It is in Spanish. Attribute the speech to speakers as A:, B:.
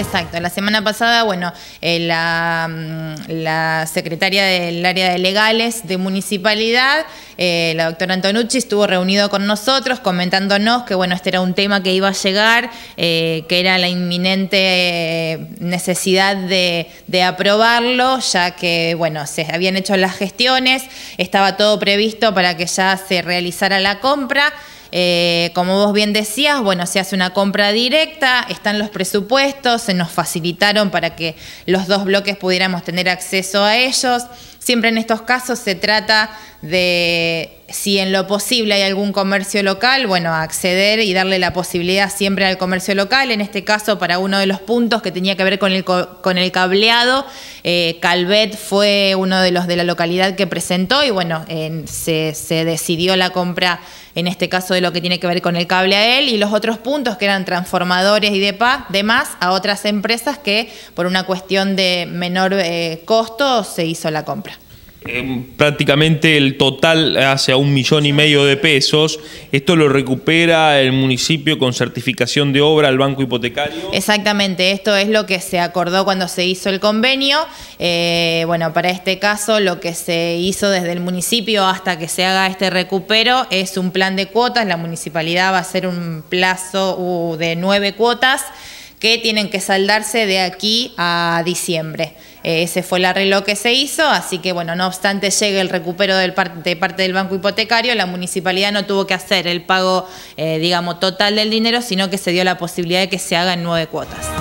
A: Exacto. La semana pasada, bueno, eh, mm, la, secretaria del área de legales de municipalidad, eh, la doctora Antonucci, estuvo reunido con nosotros comentándonos que, bueno, este era un tema que iba a llegar, eh, que era la inminente necesidad de, de aprobarlo, ya que, bueno, se habían hecho las gestiones, estaba todo previsto para que ya se realizara la compra. Eh, como vos bien decías, bueno, se hace una compra directa, están los presupuestos, se nos facilitaron para que los dos bloques pudiéramos tener acceso a ellos. Siempre en estos casos se trata de si en lo posible hay algún comercio local, bueno, acceder y darle la posibilidad siempre al comercio local. En este caso, para uno de los puntos que tenía que ver con el, con el cableado, eh, Calvet fue uno de los de la localidad que presentó y bueno, se, se, decidió la compra, en este caso, de lo que tiene que ver con el cable a él y los otros puntos que eran transformadores y demás a otras empresas que por una cuestión de menor eh, costo se hizo la compra
B: prácticamente el total hacia un millón y medio de pesos. Esto lo recupera el municipio con certificación de obra al banco hipotecario.
A: Exactamente, esto es lo que se acordó cuando se hizo el convenio. Eh, bueno, para este caso lo que se hizo desde el municipio hasta que se haga este recupero es un plan de cuotas. La municipalidad va a hacer un plazo uh, de nueve cuotas que tienen que saldarse de aquí a diciembre. Eh, ese fue el arreglo que se hizo, así que bueno, no obstante llegue el recupero del de parte del banco hipotecario, la municipalidad no tuvo que hacer el pago, eh, digamos, total del dinero, sino que se dio la posibilidad de que se haga en nueve cuotas.